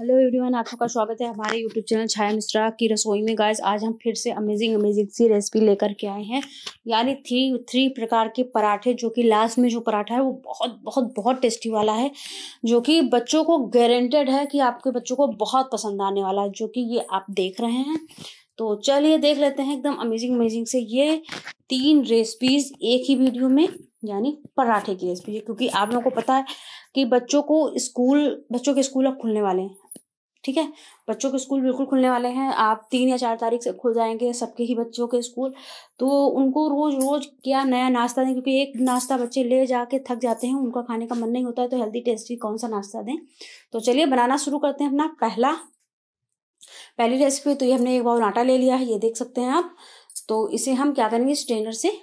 hello everyone आप सबका स्वागत है हमारे यूट्यूब चैनल छाया मिश्रा की रसोई में गाइस आज हम फिर से अमेजिंग अमेजिंग सी रेसिपी लेकर के आए हैं यानी थ्री थ्री प्रकार के पराठे जो कि लास्ट में जो पराठा है वो बहुत बहुत बहुत टेस्टी वाला है जो कि बच्चों को गारंटेड है कि आपके बच्चों को बहुत पसंद आने वाला है जो कि ये आप देख रहे हैं तो चलिए देख लेते हैं एकदम अमेजिंग अमेजिंग से ये तीन रेसिपीज़ एक ही वीडियो में यानी पराठे की रेसिपी क्योंकि आप लोगों को पता है कि बच्चों को स्कूल बच्चों के स्कूल अब खुलने वाले हैं ठीक है बच्चों के स्कूल बिल्कुल खुलने वाले हैं आप तीन या चार तारीख से खुल जाएंगे सबके ही बच्चों के स्कूल तो उनको रोज़ रोज़ क्या नया नाश्ता दें क्योंकि एक नाश्ता बच्चे ले जाके थक जाते हैं उनका खाने का मन नहीं होता है तो हेल्दी टेस्टी कौन सा नाश्ता दें तो चलिए बनाना शुरू करते हैं अपना पहला पहली रेसिपी तो ये हमने एक बार आटा ले लिया है ये देख सकते हैं आप तो इसे हम क्या करेंगे स्ट्रेनर से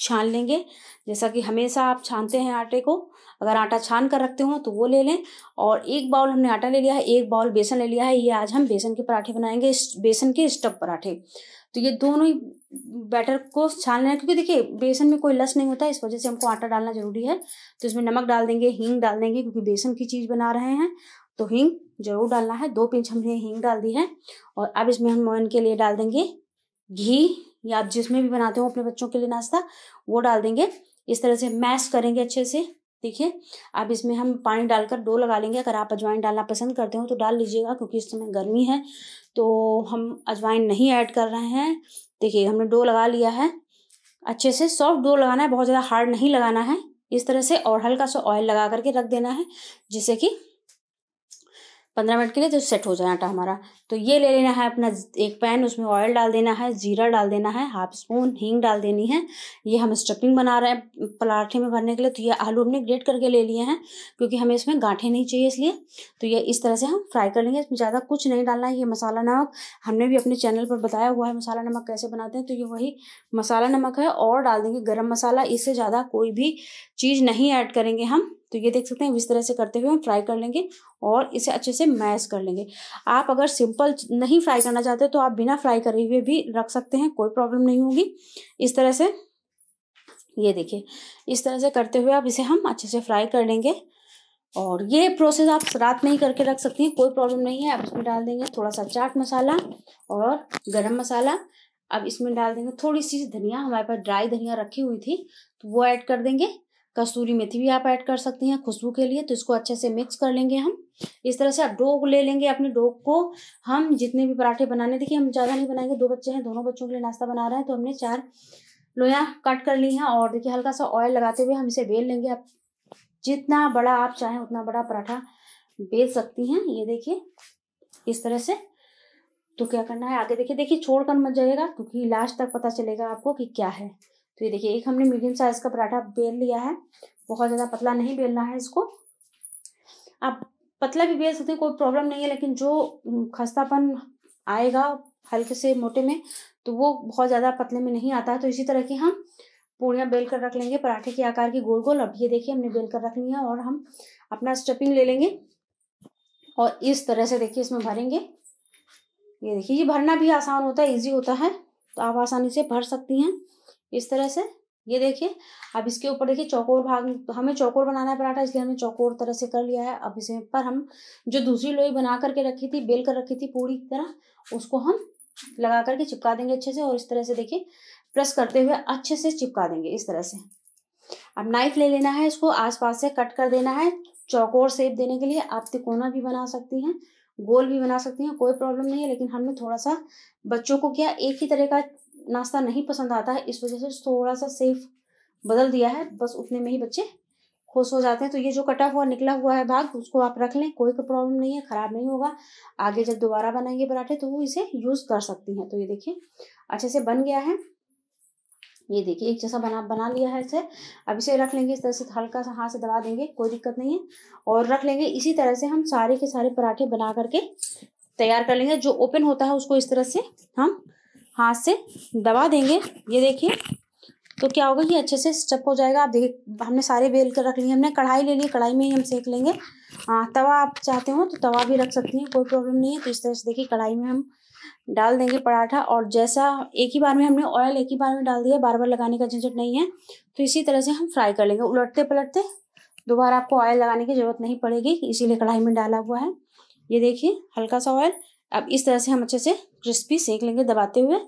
छान लेंगे जैसा कि हमेशा आप छानते हैं आटे को अगर आटा छान कर रखते हो तो वो ले लें और एक बाउल हमने आटा ले लिया है एक बाउल बेसन ले लिया है ये आज हम बेसन के पराठे बनाएंगे बेसन के स्टव पराठे तो ये दोनों ही बैटर को छान लेना क्योंकि देखिए बेसन में कोई लस नहीं होता इस वजह से हमको आटा डालना जरूरी है तो इसमें नमक डाल देंगे हींग डाल देंगे क्योंकि बेसन की चीज़ बना रहे हैं तो हींग जरूर डालना है दो पिंच हमने हींग डाल दी है और अब इसमें हम मोहन के लिए डाल देंगे घी या आप जिसमें भी बनाते हो अपने बच्चों के लिए नाश्ता वो डाल देंगे इस तरह से मैश करेंगे अच्छे से ठीक है अब इसमें हम पानी डालकर डो लगा लेंगे अगर आप अजवाइन डालना पसंद करते हो तो डाल लीजिएगा क्योंकि इस समय गर्मी है तो हम अजवाइन नहीं ऐड कर रहे हैं देखिए हमने डो लगा लिया है अच्छे से सॉफ्ट डो लगाना है बहुत ज़्यादा हार्ड नहीं लगाना है इस तरह से और हल्का सा ऑयल लगा करके रख देना है जिससे कि पंद्रह मिनट के लिए तो सेट हो जाए आटा हमारा तो ये ले लेना है अपना एक पैन उसमें ऑयल डाल देना है ज़ीरा डाल देना है हाफ स्पून हींग डाल देनी है ये हम स्टफिंग बना रहे हैं पराठे में भरने के लिए तो ये आलू हमने ग्रेट करके ले लिए हैं क्योंकि हमें इसमें गांठे नहीं चाहिए इसलिए तो ये इस तरह से हम फ्राई कर लेंगे इसमें ज़्यादा कुछ नहीं डालना है ये मसाला नमक हमने भी अपने चैनल पर बताया हुआ है मसाला नमक कैसे बनाते हैं तो ये वही मसाला नमक है और डाल देंगे गर्म मसाला इससे ज़्यादा कोई भी चीज़ नहीं ऐड करेंगे हम तो ये देख सकते हैं इस तरह से करते हुए हम फ्राई कर लेंगे और इसे अच्छे से मैश कर लेंगे आप अगर सिम सिंपल नहीं फ्राई करना चाहते तो आप बिना फ्राई करे हुए भी रख सकते हैं कोई प्रॉब्लम नहीं होगी इस तरह से ये देखिए इस तरह से करते हुए आप इसे हम अच्छे से फ्राई कर लेंगे और ये प्रोसेस आप रात में ही करके रख सकती हैं कोई प्रॉब्लम नहीं है आप इसमें डाल देंगे थोड़ा सा चाट मसाला और गरम मसाला अब इसमें डाल देंगे थोड़ी सी धनिया हमारे पास ड्राई धनिया रखी हुई थी तो वो ऐड कर देंगे कसूरी मेथी भी आप ऐड कर सकती हैं खुशबू के लिए तो इसको अच्छे से मिक्स कर लेंगे हम इस तरह से आप डोग ले लेंगे अपने डोग को हम जितने भी पराठे बनाने देखिए हम ज़्यादा नहीं बनाएंगे दो बच्चे हैं दोनों बच्चों के लिए नाश्ता बना रहे हैं तो हमने चार लोया कट कर ली हैं और देखिए हल्का सा ऑयल लगाते हुए हम इसे बेल लेंगे आप जितना बड़ा आप चाहें उतना बड़ा पराठा बेल सकती हैं ये देखिए इस तरह से तो क्या करना है आगे देखिए देखिए छोड़ कर मत जाइएगा क्योंकि लास्ट तक पता चलेगा आपको कि क्या है तो ये देखिए एक हमने मीडियम साइज़ का पराठा बेल लिया है बहुत ज़्यादा पतला नहीं बेलना है इसको आप पतला भी बेल सकते हैं कोई प्रॉब्लम नहीं है लेकिन जो खस्तापन आएगा हल्के से मोटे में तो वो बहुत ज़्यादा पतले में नहीं आता है तो इसी तरह की हम पूड़ियाँ बेल कर रख लेंगे पराठे के आकार की गोल गोल अब ये देखिए हमने बेल कर रख लिया और हम अपना स्टफिंग ले लेंगे और इस तरह से देखिए इसमें भरेंगे ये देखिए ये भरना भी आसान होता है इजी होता है तो आप आसानी से भर सकती हैं इस तरह से ये देखिए अब इसके ऊपर देखिए चौकोर भाग हमें चौकोर बनाना है पराठा इसलिए हमने चौकोर तरह से कर लिया है अब इसे पर हम जो दूसरी लोई बना करके रखी थी बेल कर रखी थी पूरी तरह उसको हम लगा करके चिपका देंगे अच्छे से और इस तरह से देखिए प्रेस करते हुए अच्छे से चिपका देंगे इस तरह से अब नाइफ ले लेना है इसको आसपास से कट कर देना है चौकोर सेप देने के लिए आप तिकोना भी बना सकती हैं गोल भी बना सकती हैं कोई प्रॉब्लम नहीं है लेकिन हमने थोड़ा सा बच्चों को क्या एक ही तरह का नाश्ता नहीं पसंद आता है इस वजह से थोड़ा सा सेफ बदल दिया है बस उतने में ही बच्चे खुश हो जाते हैं तो ये जो कटा हुआ निकला हुआ है भाग उसको आप रख लें कोई प्रॉब्लम तो नहीं है ख़राब नहीं होगा आगे जब दोबारा बनाएंगे पराठे तो वो इसे यूज़ कर सकती हैं तो ये देखिए अच्छे से बन गया है ये देखिए एक जैसा बना बना लिया है इसे अब इसे रख लेंगे इस तरह से हल्का सा हाथ से दबा देंगे कोई दिक्कत नहीं है और रख लेंगे इसी तरह से हम सारे के सारे पराठे बना करके तैयार कर लेंगे जो ओपन होता है उसको इस तरह से हम हाथ से दबा देंगे ये देखिए तो क्या होगा ये अच्छे से स्टप हो जाएगा आप देखिए हमने सारे बेल कर रख लिए हमने कढ़ाई ले ली कढ़ाई में ही हम सेक लेंगे आ, तवा आप चाहते हो तो तवा भी रख सकती हैं कोई प्रॉब्लम नहीं है तो इस तरह से देखिए कढ़ाई में हम डाल देंगे पराठा और जैसा एक ही बार में हमने ऑयल एक ही बार में डाल दिया बार बार लगाने का झंझट नहीं है तो इसी तरह से हम फ्राई कर लेंगे उलटते पलटते दोबारा आपको ऑयल लगाने की ज़रूरत नहीं पड़ेगी इसीलिए कढ़ाई में डाला हुआ है ये देखिए हल्का सा ऑयल अब इस तरह से हम अच्छे से क्रिस्पी सेक लेंगे दबाते हुए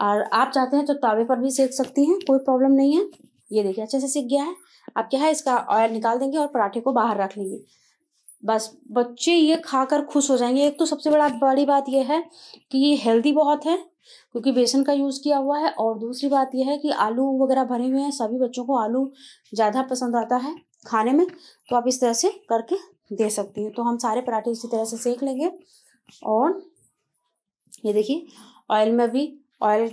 और आप चाहते हैं तो तावे पर भी सेक सकती हैं कोई प्रॉब्लम नहीं है ये देखिए अच्छे से सीख गया है अब क्या है इसका ऑयल निकाल देंगे और पराठे को बाहर रख लेंगे बस बच्चे ये खाकर खुश हो जाएंगे एक तो सबसे बड़ा बड़ी बात यह है कि ये हेल्दी बहुत है क्योंकि बेसन का यूज़ किया हुआ है और दूसरी बात यह है कि आलू वगैरह भरे हुए हैं सभी बच्चों को आलू ज़्यादा पसंद आता है खाने में तो आप इस तरह से करके दे सकती हैं तो हम सारे पराठे इसी तरह से सेक लेंगे और ये देखिए ऑयल में भी ऑयल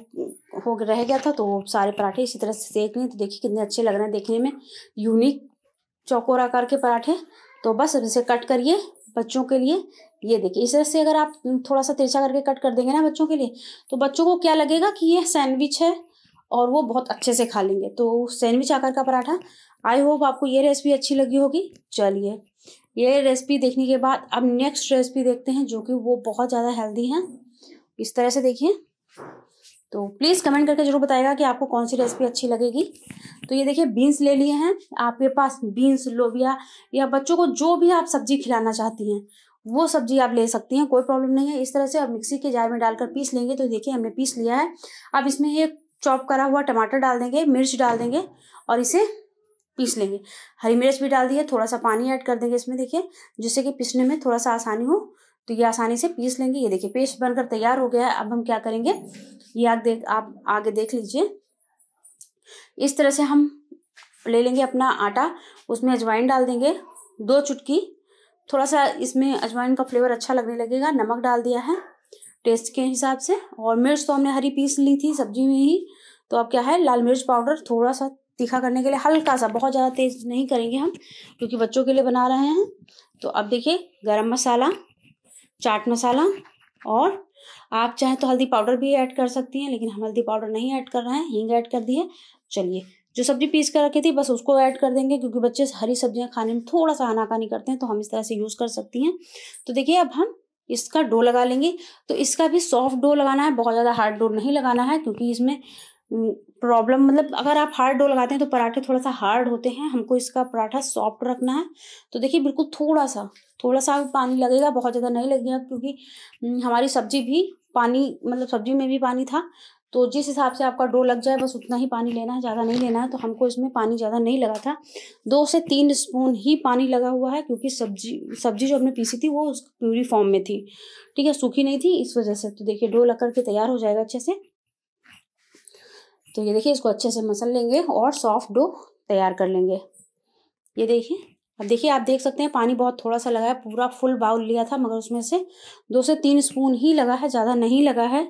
हो रह गया था तो वो सारे पराठे इसी तरह से सेक लें तो देखिए कितने अच्छे लग रहे हैं देखने में यूनिक चौकोर आकार के पराठे तो बस अब इसे कट करिए बच्चों के लिए ये देखिए इस तरह से अगर आप थोड़ा सा तिरछा करके कट कर देंगे ना बच्चों के लिए तो बच्चों को क्या लगेगा कि ये सैंडविच है और वो बहुत अच्छे से खा लेंगे तो सैंडविच आकार का पराठा आई होप आपको ये रेसिपी अच्छी लगी होगी चलिए ये रेसिपी देखने के बाद अब नेक्स्ट रेसिपी देखते हैं जो कि वो बहुत ज़्यादा हेल्दी हैं इस तरह से देखिए तो प्लीज़ कमेंट करके जरूर बताएगा कि आपको कौन सी रेसिपी अच्छी लगेगी तो ये देखिए बीन्स ले लिए हैं आपके पास बीन्स लोबिया या बच्चों को जो भी आप सब्जी खिलाना चाहती हैं वो सब्जी आप ले सकती हैं कोई प्रॉब्लम नहीं है इस तरह से अब मिक्सी के जार में डालकर पीस लेंगे तो देखिए हमने पीस लिया है अब इसमें ये चॉप करा हुआ टमाटर डाल देंगे मिर्च डाल देंगे और इसे पीस लेंगे हरी मिर्च भी डाल दी है थोड़ा सा पानी ऐड कर देंगे इसमें देखिए जिससे कि पीसने में थोड़ा सा आसानी हो तो ये आसानी से पीस लेंगे ये देखिए पेस्ट बनकर तैयार हो गया है अब हम क्या करेंगे ये आग देख आप आगे देख लीजिए इस तरह से हम ले लेंगे अपना आटा उसमें अजवाइन डाल देंगे दो चुटकी थोड़ा सा इसमें अजवाइन का फ्लेवर अच्छा लगने लगेगा नमक डाल दिया है टेस्ट के हिसाब से और मिर्च तो हमने हरी पीस ली थी सब्जी में ही तो अब क्या है लाल मिर्च पाउडर थोड़ा सा तीखा करने के लिए हल्का सा बहुत ज़्यादा तेज नहीं करेंगे हम क्योंकि बच्चों के लिए बना रहे हैं तो अब देखिए गरम मसाला चाट मसाला और आप चाहे तो हल्दी पाउडर भी ऐड कर सकती हैं लेकिन हम हल्दी पाउडर नहीं ऐड कर रहे हैं हींग ऐड कर दिए चलिए जो सब्जी पीस कर रखी थी बस उसको ऐड कर देंगे क्योंकि बच्चे हरी सब्जियां खाने में थोड़ा सा आनाकानी करते हैं तो हम इस तरह से यूज़ कर सकती हैं तो देखिए अब हम इसका डो लगा लेंगे तो इसका भी सॉफ्ट डो लगाना है बहुत ज़्यादा हार्ड डो नहीं लगाना है क्योंकि इसमें प्रॉब्लम मतलब अगर आप हार्ड डो लगाते हैं तो पराठे थोड़ा सा हार्ड होते हैं हमको इसका पराठा सॉफ्ट रखना है तो देखिए बिल्कुल थोड़ा सा थोड़ा सा पानी लगेगा बहुत ज़्यादा नहीं लगेगा क्योंकि हम्म, हमारी सब्जी भी पानी मतलब सब्जी में भी पानी था तो जिस हिसाब से आपका डो लग जाए बस उतना ही पानी लेना है ज़्यादा नहीं लेना है तो हमको इसमें पानी ज़्यादा नहीं लगा था दो से तीन स्पून ही पानी लगा हुआ है क्योंकि सब्जी सब्जी जो हमने पीसी थी वो उस प्यूरी फॉर्म में थी ठीक है सूखी नहीं थी इस वजह से तो देखिए डो लग करके तैयार हो जाएगा अच्छे से तो ये देखिए इसको अच्छे से मसल लेंगे और सॉफ्ट डो तैयार कर लेंगे ये देखिए अब देखिए आप देख सकते हैं पानी बहुत थोड़ा सा लगा है पूरा फुल बाउल लिया था मगर उसमें से दो से तीन स्पून ही लगा है ज़्यादा नहीं लगा है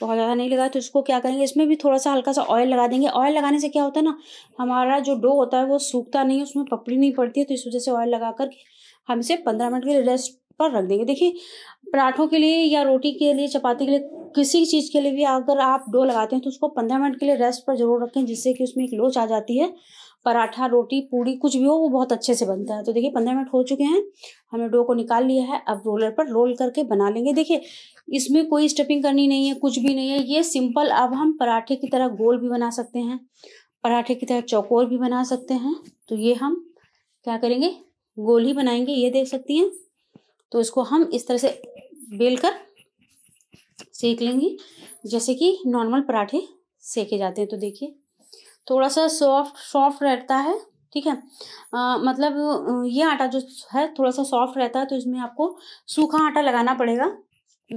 बहुत ज़्यादा नहीं लगा है तो इसको क्या करेंगे इसमें भी थोड़ा सा हल्का सा ऑयल लगा देंगे ऑयल लगाने से क्या होता है ना हमारा जो डो होता है वो सूखता नहीं है उसमें पपड़ी नहीं पड़ती है तो इस वजह से ऑयल लगा करके हम इसे पंद्रह मिनट के लिए रेस्ट पर रख देंगे देखिए पराठों के लिए या रोटी के लिए चपाती के लिए किसी चीज़ के लिए भी अगर आप डो लगाते हैं तो उसको पंद्रह मिनट के लिए रेस्ट पर जरूर रखें जिससे कि उसमें एक लोच आ जाती है पराठा रोटी पूड़ी कुछ भी हो वो बहुत अच्छे से बनता है तो देखिए पंद्रह मिनट हो चुके हैं हमने डो को निकाल लिया है अब रोलर पर रोल करके बना लेंगे देखिए इसमें कोई स्टफिंग करनी नहीं है कुछ भी नहीं है ये सिंपल अब हम पराठे की तरह गोल भी बना सकते हैं पराठे की तरह चौकोर भी बना सकते हैं तो ये हम क्या करेंगे गोल ही बनाएंगे ये देख सकती हैं तो इसको हम इस तरह से बेल कर सेक लेंगे जैसे कि नॉर्मल पराठे सेके जाते हैं तो देखिए थोड़ा सा सॉफ्ट सॉफ्ट रहता है ठीक है आ, मतलब ये आटा जो है थोड़ा सा सॉफ्ट रहता है तो इसमें आपको सूखा आटा लगाना पड़ेगा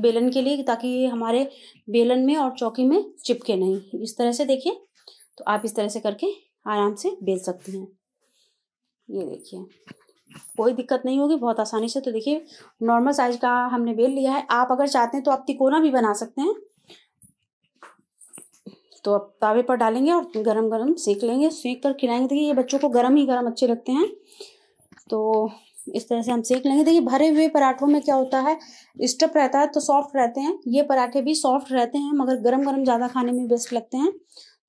बेलन के लिए ताकि ये हमारे बेलन में और चौकी में चिपके नहीं इस तरह से देखिए तो आप इस तरह से करके आराम से बेल सकती हैं ये देखिए कोई दिक्कत नहीं होगी बहुत आसानी से तो देखिए नॉर्मल साइज का हमने बेल लिया है आप अगर चाहते हैं तो आप तिकोना भी बना सकते हैं तो आप तावे पर डालेंगे और गरम गरम सेक लेंगे सेक कर खिलाएंगे देखिए ये बच्चों को गरम ही गरम अच्छे लगते हैं तो इस तरह से हम सेक लेंगे देखिए भरे हुए पराठों में क्या होता है स्टप रहता है तो सॉफ्ट रहते हैं ये पराठे भी सॉफ्ट रहते हैं मगर गरम गरम ज़्यादा खाने में बेस्ट लगते हैं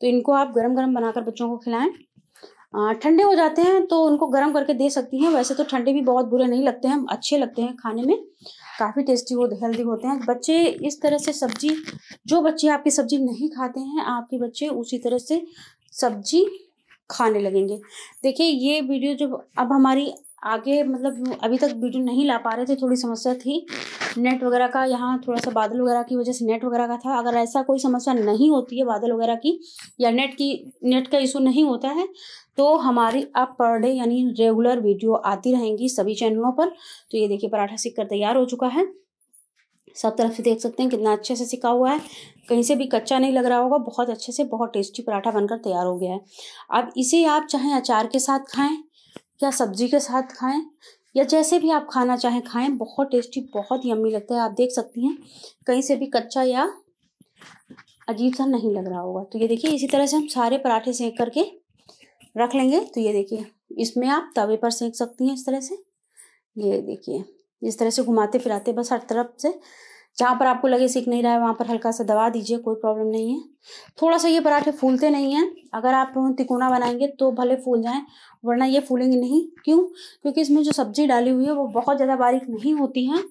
तो इनको आप गरम गरम बनाकर बच्चों को खिलाएं ठंडे हो जाते हैं तो उनको गर्म करके दे सकती हैं वैसे तो ठंडे भी बहुत बुरे नहीं लगते हैं अच्छे लगते हैं खाने में काफ़ी टेस्टी वो हेल्दी होते हैं बच्चे इस तरह से सब्जी जो बच्चे आपकी सब्जी नहीं खाते हैं आपके बच्चे उसी तरह से सब्जी खाने लगेंगे देखिए ये वीडियो जो अब हमारी आगे मतलब अभी तक वीडियो नहीं ला पा रहे थे थोड़ी समस्या थी नेट वगैरह का यहाँ थोड़ा सा बादल वगैरह की वजह से नेट वगैरह का था अगर ऐसा कोई समस्या नहीं होती है बादल वगैरह की या नेट की नेट का इशू नहीं होता है तो हमारी अब पर डे यानी रेगुलर वीडियो आती रहेंगी सभी चैनलों पर तो ये देखिए पराठा सीख कर तैयार हो चुका है सब तरफ से देख सकते हैं कितना अच्छे से सिका हुआ है कहीं से भी कच्चा नहीं लग रहा होगा बहुत अच्छे से बहुत टेस्टी पराठा बनकर तैयार हो गया है अब इसे आप चाहे अचार के साथ खाएं या सब्जी के साथ खाएं या जैसे भी आप खाना चाहें खाएं बहुत टेस्टी बहुत यम्मी लगता है आप देख सकती हैं कहीं से भी कच्चा या अजीब सा नहीं लग रहा होगा तो ये देखिए इसी तरह से हम सारे पराठे सेक करके रख लेंगे तो ये देखिए इसमें आप तवे पर सेक सकती हैं इस तरह से ये देखिए इस तरह से घुमाते फिराते बस हर तरफ से जहाँ पर आपको लगे सीख नहीं रहा है वहाँ पर हल्का सा दबा दीजिए कोई प्रॉब्लम नहीं है थोड़ा सा ये पराठे फूलते नहीं हैं अगर आप तिकोना बनाएंगे तो भले फूल जाएं वरना ये फूलेंगे नहीं क्यों क्योंकि इसमें जो सब्जी डाली हुई है वो बहुत ज़्यादा बारीक नहीं होती है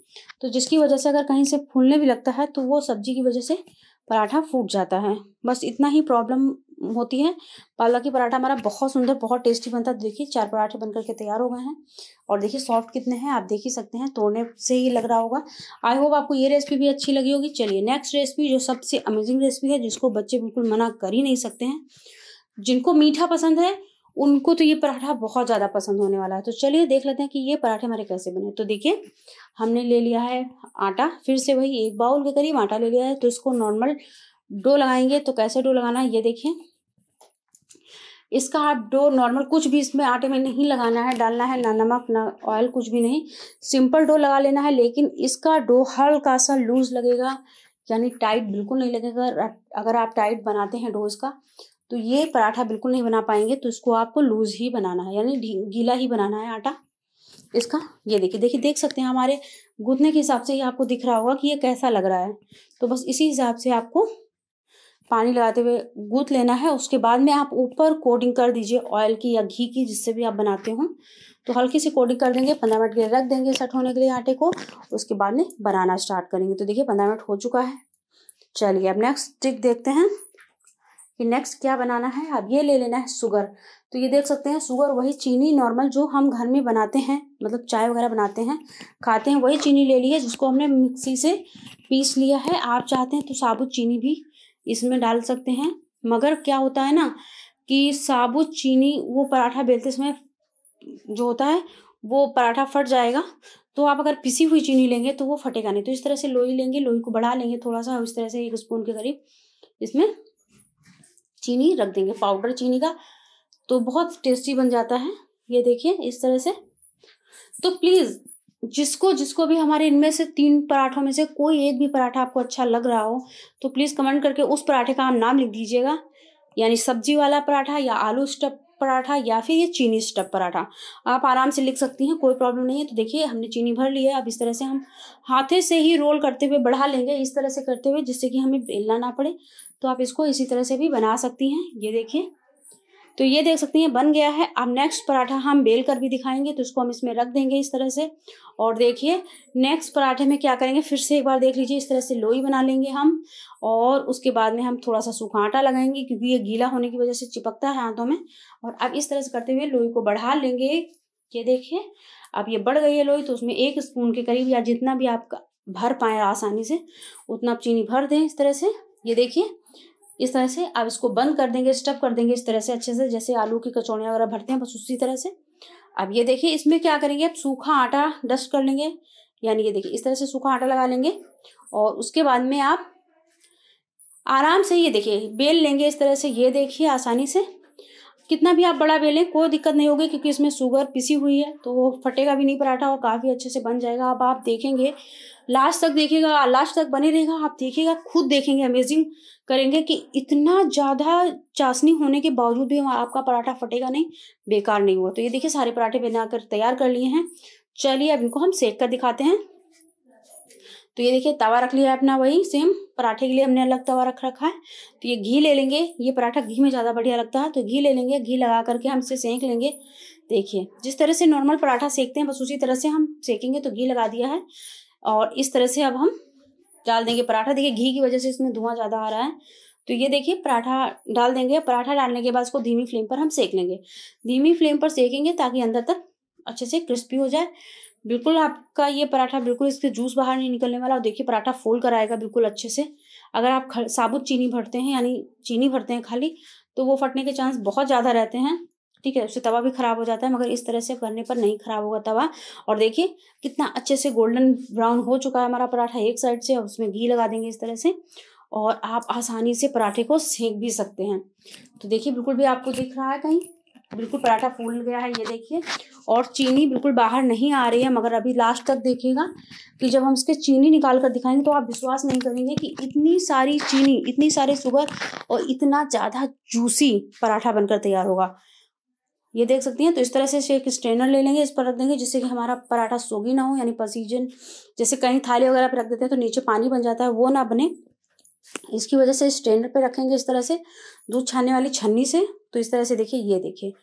तो जिसकी वजह से अगर कहीं से फूलने भी लगता है तो वो सब्जी की वजह से पराठा फूट जाता है बस इतना ही प्रॉब्लम होती है पालक की पराठा हमारा बहुत सुंदर बहुत टेस्टी बनता है देखिए चार पराठे बनकर के तैयार हो गए हैं और देखिए सॉफ्ट कितने हैं आप देख ही सकते हैं तोड़ने से ही लग रहा होगा आई होप आपको ये रेसिपी भी अच्छी लगी होगी चलिए नेक्स्ट रेसिपी जो सबसे अमेजिंग रेसिपी है जिसको बच्चे बिल्कुल मना कर ही नहीं सकते हैं जिनको मीठा पसंद है उनको तो ये पराठा बहुत ज़्यादा पसंद होने वाला है तो चलिए देख लेते हैं कि ये पराठे हमारे कैसे बने तो देखिए हमने ले लिया है आटा फिर से वही एक बाउल के करीब आटा ले लिया है तो इसको नॉर्मल डो लगाएंगे तो कैसे डो लगाना है ये देखिए इसका आप डो नॉर्मल कुछ भी इसमें आटे में नहीं लगाना है डालना है ना नमक ना ऑयल कुछ भी नहीं सिंपल डो लगा लेना है लेकिन इसका डो हल्का सा लूज लगेगा यानी टाइट बिल्कुल नहीं लगेगा अगर आप टाइट बनाते हैं डो इसका तो ये पराठा बिल्कुल नहीं बना पाएंगे तो इसको आपको लूज ही बनाना है यानी गीला ही बनाना है आटा इसका ये देखिए देखिए देख सकते हैं हमारे गुदने के हिसाब से ही आपको दिख रहा होगा कि ये कैसा लग रहा है तो बस इसी हिसाब से आपको पानी लगाते हुए गूथ लेना है उसके बाद में आप ऊपर कोटिंग कर दीजिए ऑयल की या घी की जिससे भी आप बनाते हो तो हल्की सी कोटिंग कर देंगे पंद्रह मिनट के लिए रख देंगे सेट होने के लिए आटे को उसके बाद में बनाना स्टार्ट करेंगे तो देखिए पंद्रह मिनट हो चुका है चलिए अब नेक्स्ट ट्रिक देखते हैं कि नेक्स्ट क्या बनाना है अब ये ले लेना है शुगर तो ये देख सकते हैं शुगर वही चीनी नॉर्मल जो हम घर में बनाते हैं मतलब चाय वगैरह बनाते हैं खाते हैं वही चीनी ले ली है जिसको हमने मिक्सी से पीस लिया है आप चाहते हैं तो साबुत चीनी भी इसमें डाल सकते हैं मगर क्या होता है ना कि साबुत चीनी वो पराठा बेलते समय जो होता है वो पराठा फट जाएगा तो आप अगर पिसी हुई चीनी लेंगे तो वो फटेगा नहीं तो इस तरह से लोई लेंगे लोई को बढ़ा लेंगे थोड़ा सा इस तरह से एक स्पून के करीब इसमें चीनी रख देंगे पाउडर चीनी का तो बहुत टेस्टी बन जाता है ये देखिए इस तरह से तो प्लीज़ जिसको जिसको भी हमारे इनमें से तीन पराठों में से कोई एक भी पराठा आपको अच्छा लग रहा हो तो प्लीज़ कमेंट करके उस पराठे का आप नाम लिख दीजिएगा यानी सब्जी वाला पराठा या आलू स्टफ पराठा या फिर ये चीनी स्टफ पराठा आप आराम से लिख सकती हैं कोई प्रॉब्लम नहीं है तो देखिए हमने चीनी भर ली है अब इस तरह से हम हाथे से ही रोल करते हुए बढ़ा लेंगे इस तरह से करते हुए जिससे कि हमें बेलना ना पड़े तो आप इसको इसी तरह से भी बना सकती हैं ये देखिए तो ये देख सकती हैं बन गया है अब नेक्स्ट पराठा हम बेल कर भी दिखाएंगे तो उसको हम इसमें रख देंगे इस तरह से और देखिए नेक्स्ट पराठे में क्या करेंगे फिर से एक बार देख लीजिए इस तरह से लोई बना लेंगे हम और उसके बाद में हम थोड़ा सा सूखा आटा लगाएंगे क्योंकि ये गीला होने की वजह से चिपकता है हाथों में और अब इस तरह से करते हुए लोई को बढ़ा लेंगे ये देखिए अब ये बढ़ गई है लोई तो उसमें एक स्पून के करीब या जितना भी आपका भर पाए आसानी से उतना आप चीनी भर दें इस तरह से ये देखिए इस तरह से आप इसको बंद कर देंगे स्टफ कर देंगे इस तरह से अच्छे से जैसे आलू की कचौड़ियाँ वगैरह भरते हैं बस उसी तरह से अब ये देखिए इसमें क्या करेंगे आप सूखा आटा डस्ट कर लेंगे यानी ये देखिए इस तरह से सूखा आटा लगा लेंगे और उसके बाद में आप आराम से ये देखिए बेल लेंगे इस तरह से ये देखिए आसानी से कितना भी आप बड़ा बेलें कोई दिक्कत नहीं होगी क्योंकि इसमें शुगर पिसी हुई है तो वो फटेगा भी नहीं पराठा और काफ़ी अच्छे से बन जाएगा अब आप देखेंगे लास्ट तक देखिएगा लास्ट तक बने रहेगा आप देखिएगा खुद देखेंगे अमेजिंग करेंगे कि इतना ज़्यादा चाशनी होने के बावजूद भी आपका पराठा फटेगा नहीं बेकार नहीं हुआ तो ये देखिए सारे पराठे बनाकर तैयार कर लिए हैं चलिए अब इनको हम सेक कर दिखाते हैं तो ये देखिए तवा रख लिया है अपना वही सेम पराठे के लिए हमने अलग तवा रख रखा है तो ये घी ले लेंगे ये पराठा घी में ज़्यादा बढ़िया लगता है तो घी ले लेंगे घी लगा करके हम इसे सेंक लेंगे देखिए जिस तरह से नॉर्मल पराठा सेकते हैं बस उसी तरह से हम सेकेंगे तो घी लगा दिया है और इस तरह से अब हम डाल देंगे पराठा देखिए घी की वजह से इसमें धुआं ज़्यादा आ रहा है तो ये देखिए पराठा डाल देंगे पराठा डालने के बाद इसको धीमी फ्लेम पर हम सेक लेंगे धीमी फ्लेम पर सेकेंगे ताकि अंदर तक अच्छे से क्रिस्पी हो जाए बिल्कुल आपका ये पराठा बिल्कुल इसके जूस बाहर नहीं निकलने वाला और देखिए पराठा फोल्ड कराएगा बिल्कुल अच्छे से अगर आप साबुत चीनी भरते हैं यानी चीनी भरते हैं खाली तो वो फटने के चांस बहुत ज़्यादा रहते हैं ठीक है उससे तवा भी ख़राब हो जाता है मगर इस तरह से करने पर नहीं ख़राब होगा तवा और देखिए कितना अच्छे से गोल्डन ब्राउन हो चुका है हमारा पराठा एक साइड से और उसमें घी लगा देंगे इस तरह से और आप आसानी से पराठे को सेंक भी सकते हैं तो देखिए बिल्कुल भी आपको दिख रहा है कहीं बिल्कुल पराठा फूल गया है ये देखिए और चीनी बिल्कुल बाहर नहीं आ रही है मगर अभी लास्ट तक देखिएगा कि जब हम इसके चीनी निकाल कर दिखाएंगे तो आप विश्वास नहीं करेंगे कि इतनी सारी चीनी इतनी सारी शुगर और इतना ज़्यादा जूसी पराठा बनकर तैयार होगा ये देख सकती हैं तो इस तरह से एक स्ट्रेनर ले लेंगे इस पर रख देंगे जिससे कि हमारा पराठा सोगी ना हो यानी पसीजन जैसे कहीं थाली वगैरह पर रख देते हैं तो नीचे पानी बन जाता है वो ना बने इसकी वजह से स्टैंडर पे रखेंगे इस तरह से दूध छाने वाली छन्नी से तो इस तरह से देखिए ये देखिए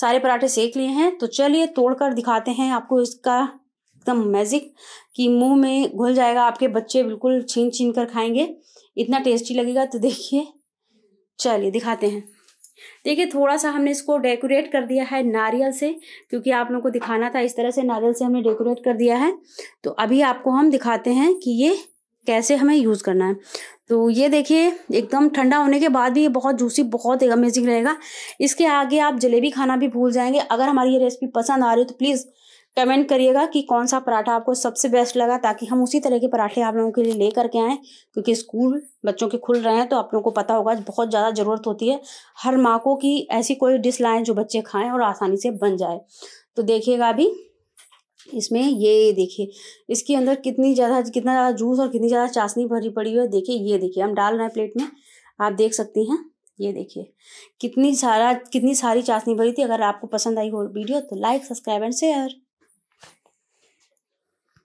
सारे पराठे सेक लिए हैं तो चलिए तोड़कर दिखाते हैं आपको इसका एकदम मैजिक कि मुंह में घुल जाएगा आपके बच्चे बिल्कुल छीन छीन कर खाएंगे इतना टेस्टी लगेगा तो देखिए चलिए दिखाते हैं देखिए थोड़ा सा हमने इसको डेकोरेट कर दिया है नारियल से क्योंकि आप लोगों को दिखाना था इस तरह से नारियल से हमने डेकोरेट कर दिया है तो अभी आपको हम दिखाते हैं कि ये कैसे हमें यूज़ करना है तो ये देखिए एकदम ठंडा होने के बाद भी ये बहुत जूसी बहुत अमेजिंग रहेगा इसके आगे आप जलेबी खाना भी भूल जाएंगे अगर हमारी ये रेसिपी पसंद आ रही हो तो प्लीज़ कमेंट करिएगा कि कौन सा पराठा आपको सबसे बेस्ट लगा ताकि हम उसी तरह के पराठे आप लोगों के लिए ले करके आएँ क्योंकि स्कूल बच्चों के खुल रहे हैं तो आप लोगों को पता होगा बहुत ज़्यादा ज़रूरत होती है हर माँ को कि ऐसी कोई डिश लाएँ जो बच्चे खाएँ और आसानी से बन जाए तो देखिएगा अभी इसमें ये देखिए इसके अंदर कितनी ज़्यादा कितना ज़्यादा जूस और कितनी ज़्यादा चाशनी भरी पड़ी हुई है देखिए ये देखिए हम डाल रहे हैं प्लेट में आप देख सकती हैं ये देखिए कितनी सारा कितनी सारी चाशनी भरी थी अगर आपको पसंद आई हो वीडियो तो लाइक सब्सक्राइब एंड शेयर